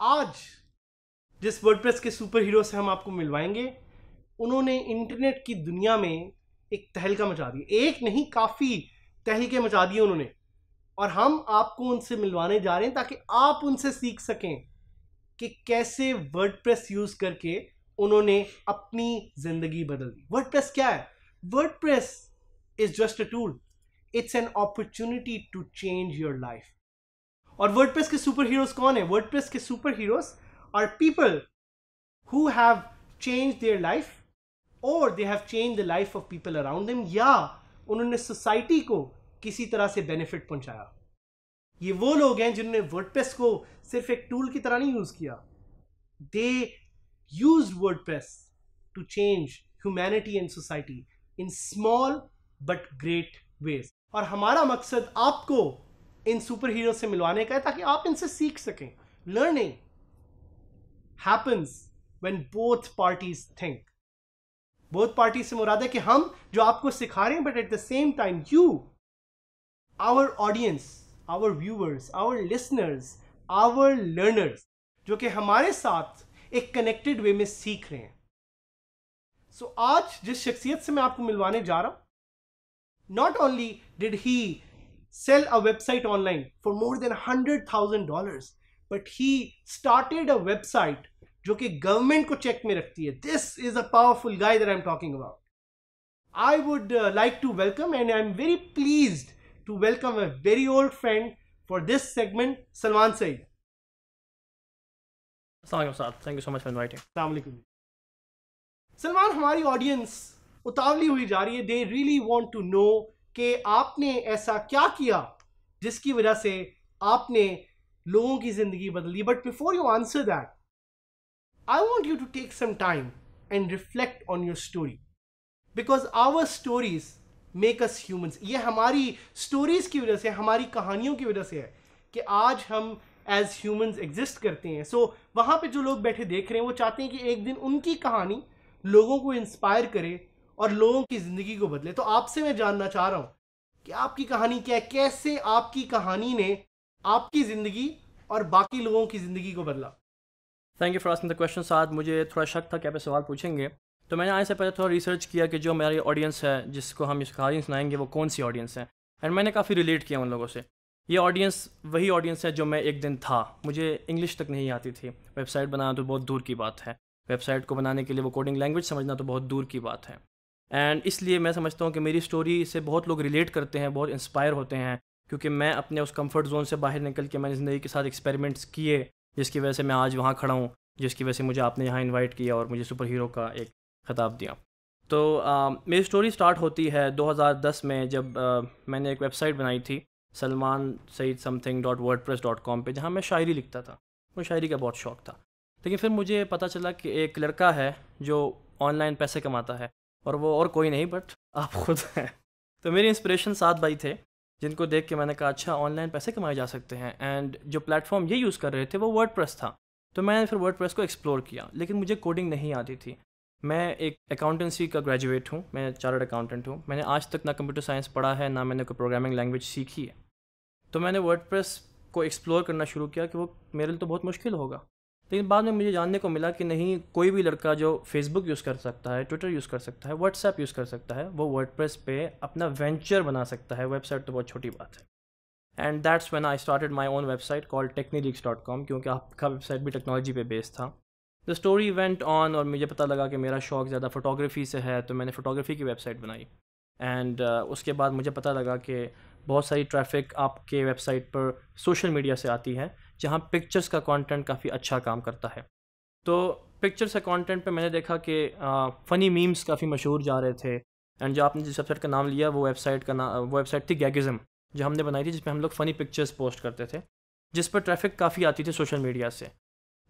आज जिस वर्डप्रेस के सुपर हीरो से हम आपको मिलवाएंगे उन्होंने इंटरनेट की दुनिया में एक तहलका मचा दिया एक नहीं काफ़ी तहलके मचा दिए उन्होंने और हम आपको उनसे मिलवाने जा रहे हैं ताकि आप उनसे सीख सकें कि कैसे वर्ड यूज़ करके उन्होंने अपनी ज़िंदगी बदल दी वर्ड क्या है word is just a tool it's an opportunity to change your life और वर्ड के सुपर हीरोज कौन है वर्ड के super heroes are people who have change their life और they have change the life of people around them या उन्होंने society को किसी तरह से बेनिफिट पहुंचाया ये वो लोग हैं जिन्होंने वर्ड को सिर्फ एक टूल की तरह नहीं यूज किया they use press to change humanity and society in small but great ways और हमारा मकसद आपको इन सुपर हीरो से मिलवाने का है ताकि आप इनसे सीख सकें learning happens when both parties think both party से मुराद है कि हम जो आपको सिखा रहे हैं but at the same time you our audience our viewers our listeners our learners जो कि हमारे साथ एक कनेक्टेड वे में सीख रहे हैं सो so, आज जिस शख्सियत से मैं आपको मिलवाने जा रहा हूं not only did he sell a website online for more than hundred thousand dollar but he started a website जो कि गवर्नमेंट को चेक में रखती है this is a powerful guy that I am talking about I would like to welcome and I am very please to welcome a very old friend for this segment Salman Saeed thank you so much for inviting Salman हमारी audience उतावली हुई जा रही है they really want to know कि आपने ऐसा क्या किया जिसकी वजह से आपने लोगों की ज़िंदगी बदली but before you answer that I want you to take some time and reflect on your story because our stories make us humans ये हमारी stories की वजह से हमारी कहानियों की वजह से है कि आज हम एज ह्यूमंस एग्जिस्ट करते हैं सो so, वहाँ पर जो लोग बैठे देख रहे हैं वो चाहते हैं कि एक दिन उनकी कहानी लोगों को इंस्पायर करे और लोगों की ज़िंदगी को बदले तो आपसे मैं जानना चाह रहा हूँ कि आपकी कहानी क्या है कैसे आपकी कहानी ने आपकी ज़िंदगी और बाकी लोगों की ज़िंदगी को बदला thank you for asking the question साथ मुझे थोड़ा शक था कि आप सवाल पूछेंगे तो मैंने आने से पहले थोड़ा रिसर्च किया कि जो मेरी ऑडियंस है जिसको हम इस कहानी सुनाएंगे वो कौन सी ऑडियंस है एंड मैंने काफ़ी रिलेट किया उन लोगों से ये ऑडियंस वही ऑडियंस है जो मैं एक दिन था मुझे इंग्लिश तक नहीं आती थी वेबसाइट बनाना तो बहुत दूर की बात है वेबसाइट को बनाने के लिए वो कोडिंग लैंग्वेज समझना तो बहुत दूर की बात है एंड इसलिए मैं समझता हूँ कि मेरी स्टोरी से बहुत लोग रिलेट करते हैं बहुत इंस्पायर होते हैं क्योंकि मैं अपने उस कंफर्ट जोन से बाहर निकल के मैंने ज़िंदगी के साथ एक्सपेरिमेंट्स किए जिसकी वजह से मैं आज वहाँ खड़ा हूँ जिसकी वजह से मुझे आपने यहाँ इन्वाइट किया और मुझे सुपर हीरो का एक खिताब दिया तो आ, मेरी स्टोरी स्टार्ट होती है 2010 में जब आ, मैंने एक वेबसाइट बनाई थी Salman Saeed something dot WordPress dot com पर जहाँ मैं शायरी लिखता था मुझे शायरी का बहुत शौक था लेकिन फिर मुझे पता चला कि एक लड़का है जो ऑनलाइन पैसे कमाता है और वो और कोई नहीं बट आप खुद हैं तो मेरे इंस्पिरेशन सात भाई थे जिनको देख के मैंने कहा अच्छा ऑनलाइन पैसे कमाए जा सकते हैं एंड जो प्लेटफॉर्म ये यूज़ कर रहे थे वो वर्ड था तो मैंने फिर वर्ड को एक्सप्लोर किया लेकिन मुझे कोडिंग नहीं आती थी मैं एक अकाउंटेंसी का ग्रेजुएट हूँ मैं चार्टर्ड अकाउंटेंट हूँ मैंने आज तक ना कंप्यूटर साइंस पढ़ा है ना मैंने कोई प्रोग्रामिंग लैंग्वेज सीखी है तो मैंने वर्ड को एक्सप्लोर करना शुरू किया कि वो मेरे लिए तो बहुत मुश्किल होगा लेकिन बाद में मुझे जानने को मिला कि नहीं कोई भी लड़का जो फेसबुक यूज़ कर सकता है ट्विटर यूज़ कर सकता है व्हाट्सएप यूज़ कर सकता है वो वर्ड प्रेस पे अपना वेंचर बना सकता है वेबसाइट तो बहुत छोटी बात है and that's when I started my own website call टेक्नीलिक्स डॉट कॉम क्योंकि आपका वेबसाइट भी टेक्नोलॉजी पे बेस्ड था द स्टोरी वेंट ऑन और मुझे पता लगा कि मेरा शौक ज़्यादा फोटोग्राफी से है तो मैंने फोटोग्राफी की वेबसाइट बनाई एंड uh, उसके बाद मुझे पता लगा कि बहुत सारी ट्रैफिक आपके वेबसाइट पर सोशल मीडिया से आती है जहाँ पिक्चर्स का कंटेंट काफ़ी अच्छा काम करता है तो पिक्चर्स का कंटेंट पे मैंने देखा कि फ़नी मीम्स काफ़ी मशहूर जा रहे थे एंड जो आपने जिस वेबसाइट का नाम लिया वो वेबसाइट का नाम वेबसाइट थी गैगिज़म जो हमने बनाई थी जिसमें हम लोग फ़नी पिक्चर्स पोस्ट करते थे जिस पर ट्रैफिक काफ़ी आती थी सोशल मीडिया से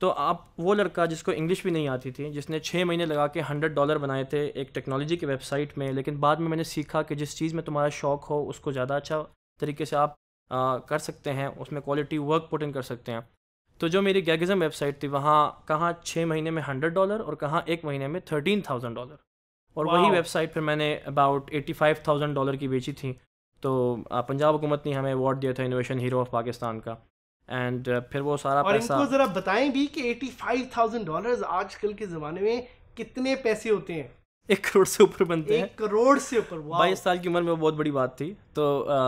तो आप वो लड़का जिसको इंग्लिश भी नहीं आती थी जिसने छः महीने लगा के हंड्रेड डॉलर बनाए थे एक टेक्नोलॉजी की वेबसाइट में लेकिन बाद में मैंने सीखा कि जिस चीज़ में तुम्हारा शौक हो उसको ज़्यादा अच्छा तरीके से आप आ, कर सकते हैं उसमें क्वालिटी वर्क पुट इन कर सकते हैं तो जो मेरी गैगजम वेबसाइट थी वहाँ कहाँ छः महीने में हंड्रेड डॉलर और कहाँ एक महीने में थर्टीन थाउजेंड डॉलर और वही वेबसाइट फिर मैंने about eighty five thousand dollar की बेची थी तो पंजाब हुकूमत ने हमें अवार्ड दिया था इनोवेशन हीरो ऑफ पाकिस्तान का एंड फिर वो सारा और पैसा इनको ज़रा बताएं भी कि एटी फाइव थाउजेंड डॉलर आजकल के ज़माने में कितने पैसे होते हैं एक करोड़ से ऊपर बनते हैं करोड़ से ऊपर बाईस साल की उम्र में वो बहुत बड़ी बात थी तो आ,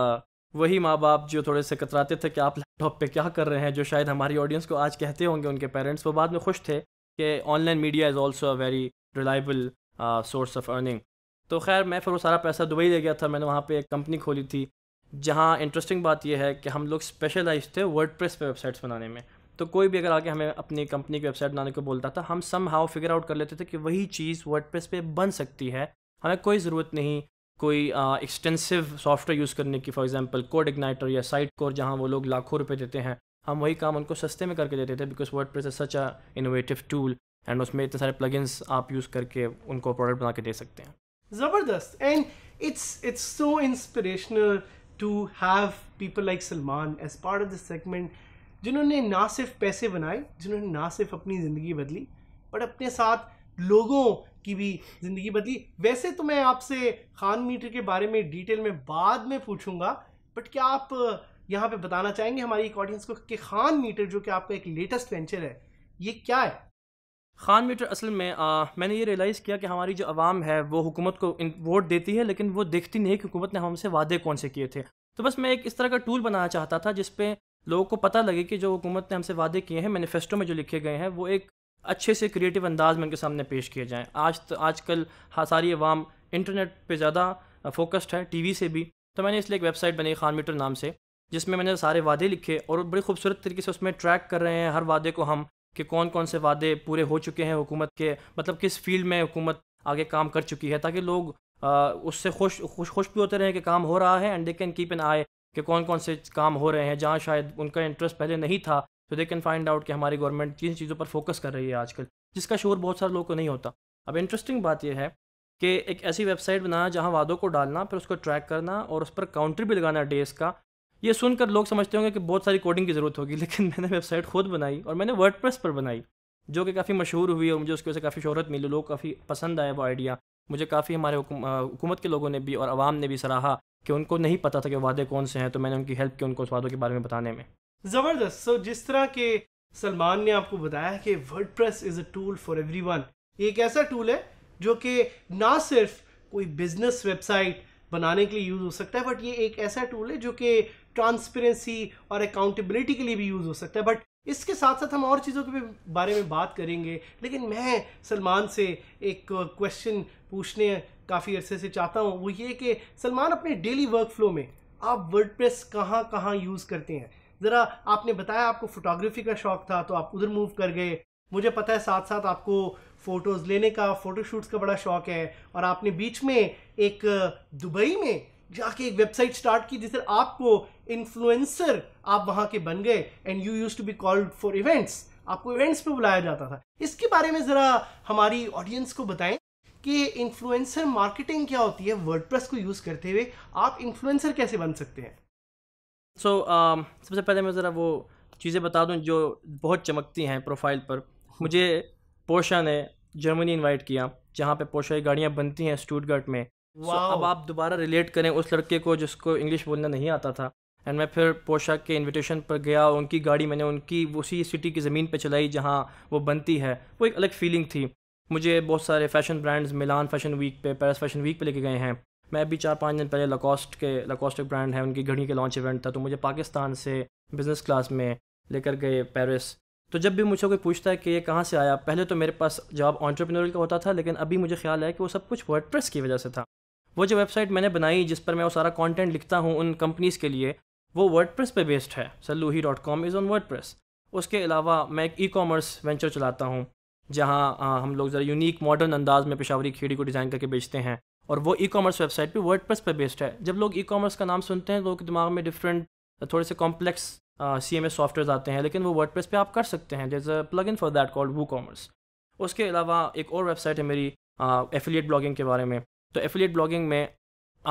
वही माँ बाप जो थोड़े से कतराते थे कि आप लैपटॉप पे क्या कर रहे हैं जो शायद हमारी ऑडियंस को आज कहते होंगे उनके पेरेंट्स वो बाद में खुश थे कि online media is also a very reliable source of earning तो खैर मैं फिर वो सारा पैसा दुबई ले गया था मैंने वहाँ पर एक कंपनी खोली थी जहाँ इंटरेस्टिंग बात यह है कि हम लोग स्पेशलाइज थे वर्ड प्रेस पर वेबसाइट्स बनाने में तो कोई भी अगर आके हमें अपनी कंपनी की वेबसाइट बनाने को बोलता था हम सम हाउ फिगर आउट कर लेते थे कि वही चीज़ वर्ड प्रेस पर बन सकती है हमें कोई ज़रूरत नहीं कोई एक्सटेंसिव सॉफ्टवेयर यूज़ करने की फॉर एग्जांपल कोड इग्नाइटर या साइट कोर जहाँ वो लोग लाखों रुपए देते हैं हम वही काम उनको सस्ते में करके देते थे because WordPress is such a innovative tool and उसमें इतने सारे प्लगइन्स आप यूज़ करके उनको प्रोडक्ट बना के दे सकते हैं ज़बरदस्त and it's it's so inspirational to have people like Salman as part of this segment जिन्होंने ना सिर्फ पैसे बनाए जिन्होंने ना सिर्फ अपनी ज़िंदगी बदली बट अपने साथ लोगों की भी ज़िंदगी बदली वैसे तो मैं आपसे खान मीटर के बारे में डिटेल में बाद में पूछूंगा बट क्या आप यहाँ पे बताना चाहेंगे हमारी एक ऑडियंस को कि खान मीटर जो कि आपका एक लेटेस्ट वेंचर है ये क्या है खान मीटर असल में आ, मैंने ये रियलाइज़ किया कि हमारी जो आवाम है वो हुकूमत को वोट देती है लेकिन वो देखती नहीं कि हुकूमत ने हमसे वादे कौन से किए थे तो बस मैं एक इस तरह का टूल बनाना चाहता था जिसपे लोगों को पता लगे कि जो हुकूमत ने हमसे वादे किए हैं मैनिफेस्टो में जो लिखे गए हैं वो एक अच्छे से क्रिएटिव अंदाज में उनके सामने पेश किए जाएँ आज तो आजकल सारी अवाम इंटरनेट पर ज़्यादा फोकस्ड है वी से भी तो मैंने इसलिए एक वेबसाइट बनी खान मीटर नाम से जिसमें मैंने सारे वादे लिखे और बड़ी खूबसूरत तरीके से उसमें ट्रैक कर रहे हैं हर वादे को हम कि कौन कौन से वादे पूरे हो चुके हैं हुकूमत के मतलब किस फील्ड में हुकूमत आगे काम कर चुकी है ताकि लोग आ, उससे खुश खुश खुश भी होते रहें कि काम हो रहा है and they can keep an eye कि कौन कौन से काम हो रहे हैं जहाँ शायद उनका इंटरेस्ट पहले नहीं था तो दे कैन फाइंड आउट कि हमारी गवर्नमेंट किन चीज़ों पर फोकस कर रही है आजकल जिसका शोर बहुत सारे लोगों को नहीं होता अब इंटरेस्टिंग बात यह है कि एक ऐसी वेबसाइट बनाना जहाँ वादों को डालना फिर उसको ट्रैक करना और उस पर काउंटर भी लगाना डेज का ये सुनकर लोग समझते होंगे कि बहुत सारी कोडिंग की ज़रूरत होगी लेकिन मैंने वेबसाइट खुद बनाई और मैंने वर्ड पर बनाई जो कि काफ़ी मशहूर हुई और मुझे उसकी वजह से काफ़ी शहरत मिली लोग काफ़ी पसंद आया वो आइडिया मुझे काफ़ी हमारे हुकूमत के लोगों ने भी और आवाम ने भी सराहा कि उनको नहीं पता था कि वादे कौन से हैं तो मैंने उनकी हेल्प की उनको उस वादों के बारे में बताने में ज़बरदस्त सो so, जिस तरह के सलमान ने आपको बताया कि WordPress is a tool for everyone एक ऐसा टूल है जो कि ना सिर्फ कोई बिजनेस वेबसाइट बनाने के लिए यूज़ हो सकता है बट ये एक ऐसा टूल है जो कि ट्रांसपेरेंसी और अकाउंटेबिलिटी के लिए भी यूज़ हो सकता है बट इसके साथ साथ हम और चीज़ों के भी बारे में बात करेंगे लेकिन मैं सलमान से एक क्वेश्चन पूछने काफ़ी अरसे से चाहता हूँ वो ये कि सलमान अपने डेली वर्क फ्लो में आप वर्ड प्रेस कहाँ कहाँ यूज़ करते हैं ज़रा आपने बताया आपको फोटोग्राफी का शौक़ था तो आप उधर मूव कर गए मुझे पता है साथ साथ आपको फ़ोटोज़ लेने का फ़ोटोशूट्स का बड़ा शौक़ है और आपने बीच में एक दुबई में जाके एक वेबसाइट स्टार्ट की जिससे आपको इन्फ्लुएंसर आप वहाँ के बन गए and you use to be called for events आपको इवेंट्स पे बुलाया जाता था इसके बारे में ज़रा हमारी ऑडियंस को बताएं कि इन्फ्लुएंसर मार्केटिंग क्या होती है वर्डप्रेस को यूज़ करते हुए आप इन्फ्लुएंसर कैसे बन सकते हैं सो so, uh, सबसे पहले मैं ज़रा वो चीज़ें बता दूँ जो बहुत चमकती हैं प्रोफाइल पर मुझे पोशा ने जर्मनी इनवाइट किया जहाँ पे पोशा की गाड़ियाँ बनती हैं स्टूटगर्ट में wow. so, अब आप दोबारा रिलेट करें उस लड़के को जिसको इंग्लिश बोलना नहीं आता था एंड मैं फिर पोशा के इनविटेशन पर गया उनकी गाड़ी मैंने उनकी उसी सिटी की ज़मीन पर चलाई जहाँ वो बनती है वो एक अलग फीलिंग थी मुझे बहुत सारे fashion brands Milan fashion week पे पेरिस फैशन वीक पे लेके गए हैं मैं भी चार पाँच दिन पहले लकॉस्ट के लकोस्ट ब्रांड है उनकी घड़ी के लॉन्च इवेंट था तो मुझे पाकिस्तान से बिज़नेस क्लास में लेकर गए पेरिस तो जब भी मुझे कोई पूछता है कि ये कहाँ से आया पहले तो मेरे पास जवाब ऑन्टरप्रेन्योर का होता था लेकिन अभी मुझे ख्याल है कि वो सब कुछ वर्ड की वजह से था वो जो वेबसाइट मैंने बनाई जिस पर मैं वो सारा कॉन्टेंट लिखता हूँ उन कंपनीज़ के लिए वो प्रेस पर बेस्ड है सलूही dot com is on press उसके अलावा मैं एक ई कॉमर्स वेंचर चलाता हूँ जहाँ हाँ, हम लोग ज़रा यूनिक मॉडर्न अंदाज में पेशावरी खेड़ी को डिज़ाइन करके बेचते हैं और वो ई कॉमर्स वेबसाइट भी वर्ड पर बेस्ड है जब लोग ई कॉमर्स का नाम सुनते हैं लोगों तो के दिमाग में डिफरेंट थोड़े से complex C M S software आते हैं लेकिन वो वर्ड पे आप कर सकते हैं जैसे a plugin for that called WooCommerce उसके अलावा एक और वेबसाइट है मेरी एफिलिएट ब्लॉगिंग के बारे में तो एफिलिएट ब्लॉगिंग में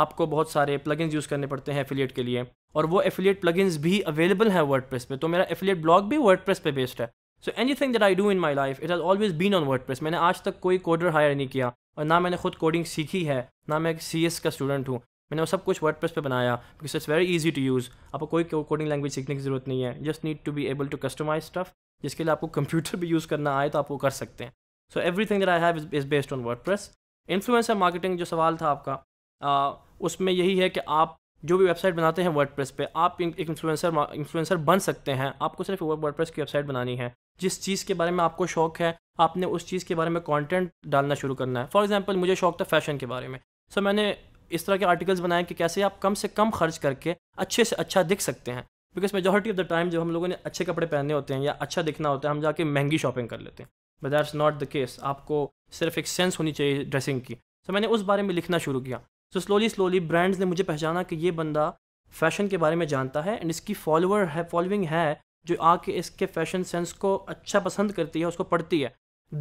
आपको बहुत सारे प्लगइन्स यूज़ करने पड़ते हैं एफिलिएट के लिए और वो एफिलिएट प्लगइन्स भी अवेलेबल हैं वर्ड पे तो मेरा एफिलिएट ब्लॉग भी वर्ड पे बेस्ड है so anything that I do in my life it has always been on word मैंने आज तक कोई कोडर हायर नहीं किया और ना मैंने खुद कोडिंग सीखी है ना मैं सी एस का स्टूडेंट हूँ मैंने वो सब कुछ वर्ड पे बनाया because it's very easy to use आपको कोई कोडिंग लैंग्वेज सीखने की ज़रूरत नहीं है just need to be able to customize stuff जिसके लिए आपको कंप्यूटर भी यूज़ करना आए तो आप वो कर सकते हैं so everything that I have is based on WordPress influencer marketing जो सवाल था आपका आ, उसमें यही है कि आप जो भी वेबसाइट बनाते हैं वर्ड प्रेस पर आप एक इन्फ्लुएंसर इन्फ्लुएंसर बन सकते हैं आपको सिर्फ वर्ड प्रेस की वेबसाइट बनानी है जिस चीज़ के बारे में आपको शौक है आपने उस चीज़ के बारे में कंटेंट डालना शुरू करना है फॉर एग्जांपल मुझे शौक था फैशन के बारे में सो so, मैंने इस तरह के आर्टिकल्स बनाए कि कैसे आप कम से कम खर्च करके अच्छे से अच्छा दिख सकते हैं because majority of the time जब हम लोगों ने अच्छे कपड़े पहने होते हैं या अच्छा दिखना होता है हम जाके महंगी शॉपिंग कर लेते हैं but that's not the case आपको सिर्फ एक सेंस होनी चाहिए ड्रेसिंग की तो so, मैंने उस बारे में लिखना शुरू किया सो स्लोली स्लोली ब्रांड्स ने मुझे पहचाना कि ये बंदा फैशन के बारे में जानता है एंड इसकी फॉलोअर है फॉलोइंग है जो आके इसके फैशन सेंस को अच्छा पसंद करती है उसको पढ़ती है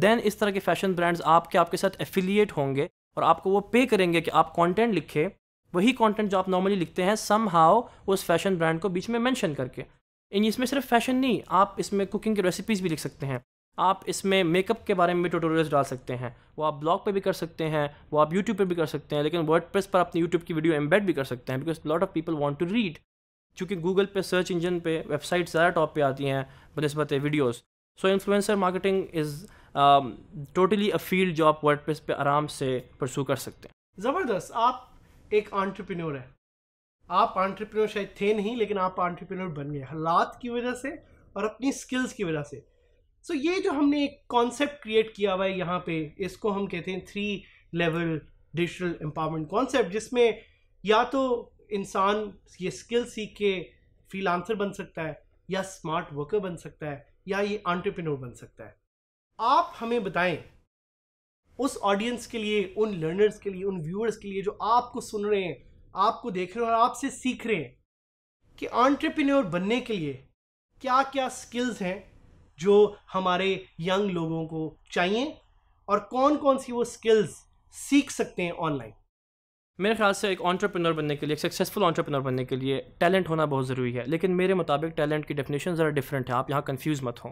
देन इस तरह के फैशन ब्रांड्स आपके आपके साथ एफिलिएट होंगे और आपको वो पे करेंगे कि आप कंटेंट लिखे वही कंटेंट जो आप नॉर्मली लिखते हैं सम हाउ उस फैशन ब्रांड को बीच में मेंशन करके इन इसमें सिर्फ फैशन नहीं आप इसमें कुकिंग की रेसिपीज़ भी लिख सकते हैं आप इसमें मेकअप के बारे में भी ट्यूटोरियल्स डाल सकते हैं वो आप ब्लॉग पर भी कर सकते हैं वो आप यूट्यूब पर भी कर सकते हैं लेकिन वर्ड पर अपनी यूट्यूब की वीडियो एम्बेड भी कर सकते हैं because lot of people want to read क्योंकि गूगल पे सर्च इंजन पे वेबसाइट ज़्यादा टॉप पे आती हैं बनस्बत videos so influencer marketing is totally a field जो आप वर्ड पे आराम से परसू कर सकते हैं ज़बरदस्त आप एक आंट्रप्रनोर हैं आप आंट्रप्रनोर शायद थे नहीं लेकिन आप आंट्रप्रनोर बन गए हालात की वजह से और अपनी स्किल्स की वजह से सो so, ये जो हमने एक कॉन्सेप्ट क्रिएट किया हुआ है यहाँ पे इसको हम कहते हैं three level digital empowerment concept जिसमें या तो इंसान ये स्किल सीख के फील बन सकता है या स्मार्ट वर्कर बन सकता है या ये आंट्रप्रनोर बन सकता है आप हमें बताएं उस ऑडियंस के लिए उन लर्नर्स के लिए उन व्यूअर्स के लिए जो आपको सुन रहे हैं आपको देख रहे हैं और आपसे सीख रहे हैं कि आंट्रप्रनोर बनने के लिए क्या क्या स्किल्स हैं जो हमारे यंग लोगों को चाहिए और कौन कौन सी वो स्किल्स सीख सकते हैं ऑनलाइन मेरे ख्याल से एक ऑन्टरप्रनर बनने के लिए एक सक्सेसफुल ऑन्टरप्रनर बनने के लिए टैलेंट होना बहुत ज़रूरी है लेकिन मेरे मुताबिक टैलेंट की डेफिनेशन ज़रा डिफरेंट है आप यहाँ कन्फ्यूज़ मत हों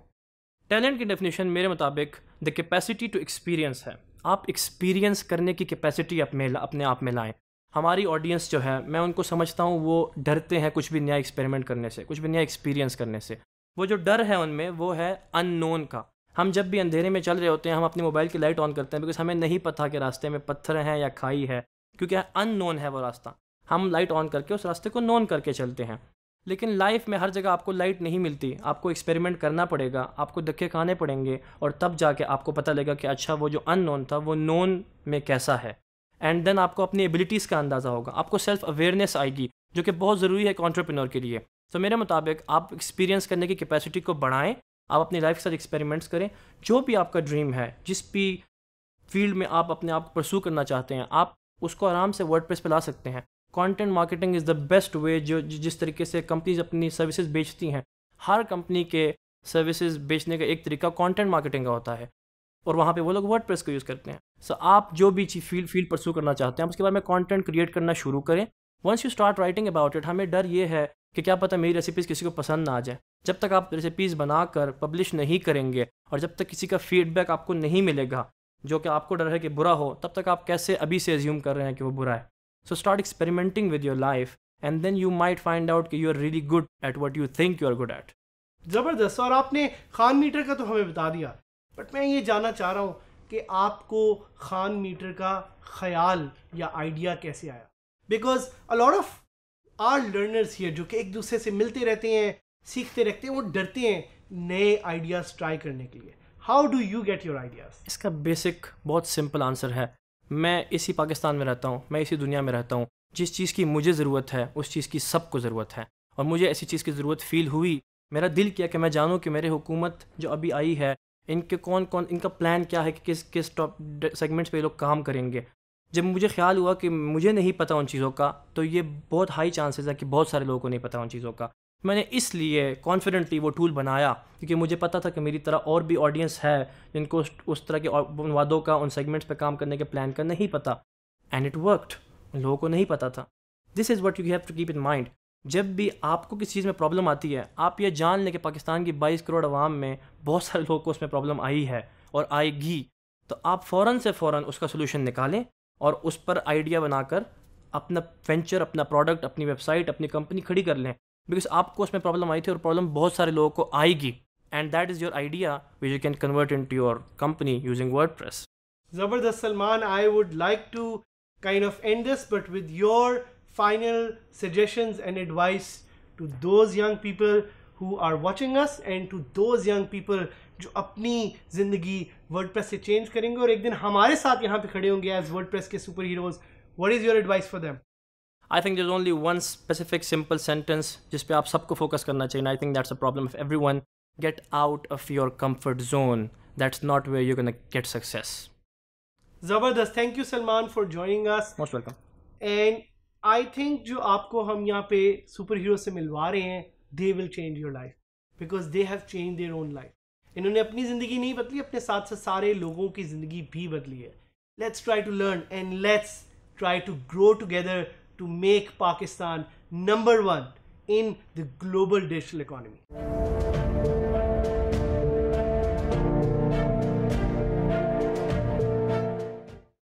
टैलेंट की डेफिनेशन मेरे मुताबिक द कैपेसिटी टू एक्सपीरियंस है आप एक्सपीरियंस करने की कैपेसिटी अपने अपने आप में लाएं हमारी ऑडियंस जो है मैं उनको समझता हूँ वो डरते हैं कुछ भी नया एक्सपेरिमेंट करने से कुछ भी नया एक्सपीरियंस करने से वो जो डर है उनमें वो है अननोन का हम जब भी अंधेरे में चल रहे होते हैं हम अपने मोबाइल की लाइट ऑन करते हैं बिकॉज हमें नहीं पता कि रास्ते में पत्थर हैं या खाई है क्योंकि अननोन है वो रास्ता हम लाइट ऑन करके उस रास्ते को नोन करके चलते हैं लेकिन लाइफ में हर जगह आपको लाइट नहीं मिलती आपको एक्सपेरिमेंट करना पड़ेगा आपको धक्के खाने पड़ेंगे और तब जाके आपको पता लगेगा कि अच्छा वो जो अननोन था वो नोन में कैसा है एंड देन आपको अपनी एबिलिटीज़ का अंदाज़ा होगा आपको सेल्फ अवेयरनेस आएगी जो कि बहुत ज़रूरी है एक ऑन्टरप्रिनोर के लिए तो मेरे मुताबिक आप एक्सपीरियंस करने की कैपेसिटी को बढ़ाएं आप अपनी लाइफ के साथ एक्सपेरिमेंट्स करें जो भी आपका ड्रीम है जिस भी फील्ड में आप अपने आप को परसू करना चाहते हैं आप उसको आराम से वर्ड पे ला सकते हैं content marketing is the best way जो जिस तरीके से कंपनीज अपनी सर्विसेज बेचती हैं हर कंपनी के सर्विसेज बेचने का एक तरीका कंटेंट मार्केटिंग का होता है और वहाँ पे वो लोग वर्ड को यूज़ करते हैं सो so, आप जो भी चीज़ फील्ड फील्ड परसू करना चाहते हैं उसके बाद में कंटेंट क्रिएट करना शुरू करें once you start writing about it हमें डर ये है कि क्या पता मेरी रेसिपीज़ किसी को पसंद ना आ जाए जब तक आप रेसिपीज़ बनाकर पब्लिश नहीं करेंगे और जब तक किसी का फीडबैक आपको नहीं मिलेगा जो कि आपको डर है कि बुरा हो तब तक आप कैसे अभी से एज्यूम कर रहे हैं कि वो बुरा है so start experimenting with your life and then you might find out कि you are really good at what you think you are good at ज़बरदस्त और आपने खान मीटर का तो हमें बता दिया बट मैं ये जानना चाह रहा हूँ कि आपको खान मीटर का ख्याल या आइडिया कैसे आया because a lot of our learners here जो कि एक दूसरे से मिलते रहते हैं सीखते रहते हैं वो डरते हैं नए आइडियाज़ ट्राई करने के लिए how do you get your ideas इसका बेसिक बहुत सिंपल आंसर है मैं इसी पाकिस्तान में रहता हूँ मैं इसी दुनिया में रहता हूँ जिस चीज़ की मुझे ज़रूरत है उस चीज़ की सबको ज़रूरत है और मुझे ऐसी चीज़ की ज़रूरत फील हुई मेरा दिल किया कि मैं जानूँ कि मेरे हुकूमत जो अभी आई है इनके कौन कौन इनका प्लान क्या है कि किस किस टॉप सेगमेंट्स पे लोग काम करेंगे जब मुझे ख्याल हुआ कि मुझे नहीं पता उन चीज़ों का तो ये बहुत हाई चांसेस है कि बहुत सारे लोगों को नहीं पता उन चीज़ों का मैंने इसलिए कॉन्फिडेंटली वो टूल बनाया क्योंकि मुझे पता था कि मेरी तरह और भी ऑडियंस है जिनको उस तरह के वादों का उन सेगमेंट्स पे काम करने के प्लान का नहीं पता एंड इट वर्कड लोगों को नहीं पता था this is what you have to keep in mind जब भी आपको किसी चीज़ में प्रॉब्लम आती है आप ये जान लें कि पाकिस्तान की 22 करोड़ आवाम में बहुत सारे लोगों को उसमें प्रॉब्लम आई है और आएगी तो आप फ़ौर से फ़ौर उसका सोल्यूशन निकालें और उस पर आइडिया बनाकर अपना वेंचर अपना प्रोडक्ट अपनी वेबसाइट अपनी कंपनी खड़ी कर लें बिकॉज आपको उसमें प्रॉब्लम आई थी और प्रॉब्लम बहुत सारे लोगों को आएगी and that is your idea which you can convert into your company using WordPress ज़बरदस्त Salman I would like to kind of and this but with your final suggestion and advice to those young people who are watching us and to those young people जो अपनी ज़िंदगी word से change करेंगे और एक दिन हमारे साथ यहाँ पे खड़े होंगे एज वर्ड के super heroes what is your advice for them I think there only one specific simple sentence जिस पे आप सबको फोकस करना चाहिए I think that's a problem of everyone get out of your comfort zone that's not where you can get success ज़बरदस्त thank you Salman for joining us most welcome and I think जो आपको हम यहाँ पे super hero से मिलवा रहे हैं they will change your life because they have change their own life इन्होंने अपनी ज़िंदगी नहीं बदली अपने साथ साथ सारे लोगों की ज़िंदगी भी बदली है let's try to learn and let's try to grow together to make Pakistan number one in the global digital economy.